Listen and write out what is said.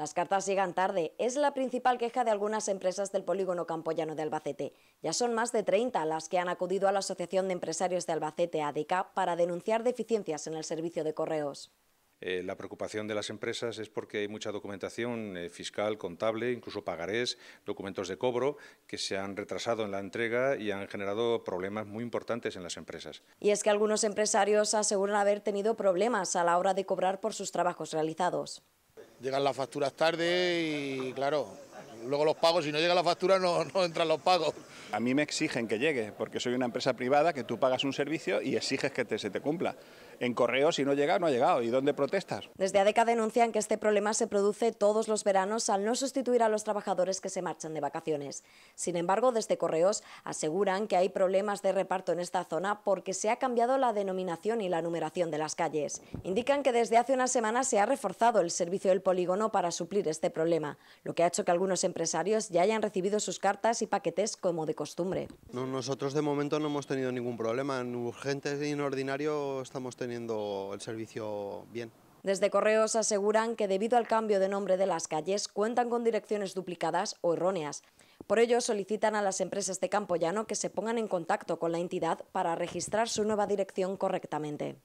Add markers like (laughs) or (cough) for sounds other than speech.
Las cartas llegan tarde. Es la principal queja de algunas empresas del polígono campoyano de Albacete. Ya son más de 30 las que han acudido a la Asociación de Empresarios de Albacete, ADK, para denunciar deficiencias en el servicio de correos. Eh, la preocupación de las empresas es porque hay mucha documentación eh, fiscal, contable, incluso pagarés, documentos de cobro que se han retrasado en la entrega y han generado problemas muy importantes en las empresas. Y es que algunos empresarios aseguran haber tenido problemas a la hora de cobrar por sus trabajos realizados. Llegan las facturas tarde y claro, Luego los pagos, si no llega la factura, no, (laughs) no entran los pagos. A mí me exigen que llegue, porque soy una empresa privada que tú pagas un servicio y exiges que te, se te cumpla. En correo, si no llega, no ha llegado. ¿Y dónde protestas? Desde ADECA denuncian que este problema se produce todos los veranos al no sustituir a los trabajadores que se marchan de vacaciones. Sin embargo, desde Correos aseguran que hay problemas de reparto en esta zona porque se ha cambiado la denominación y la numeración de las calles. Indican que desde hace una semana se ha reforzado el servicio del polígono para suplir este problema, lo que ha hecho que algunos empresarios ya hayan recibido sus cartas y paquetes como de costumbre. nosotros de momento no hemos tenido ningún problema. En urgentes y en ordinario estamos teniendo el servicio bien. Desde Correos aseguran que debido al cambio de nombre de las calles cuentan con direcciones duplicadas o erróneas. Por ello solicitan a las empresas de Campoyano que se pongan en contacto con la entidad para registrar su nueva dirección correctamente.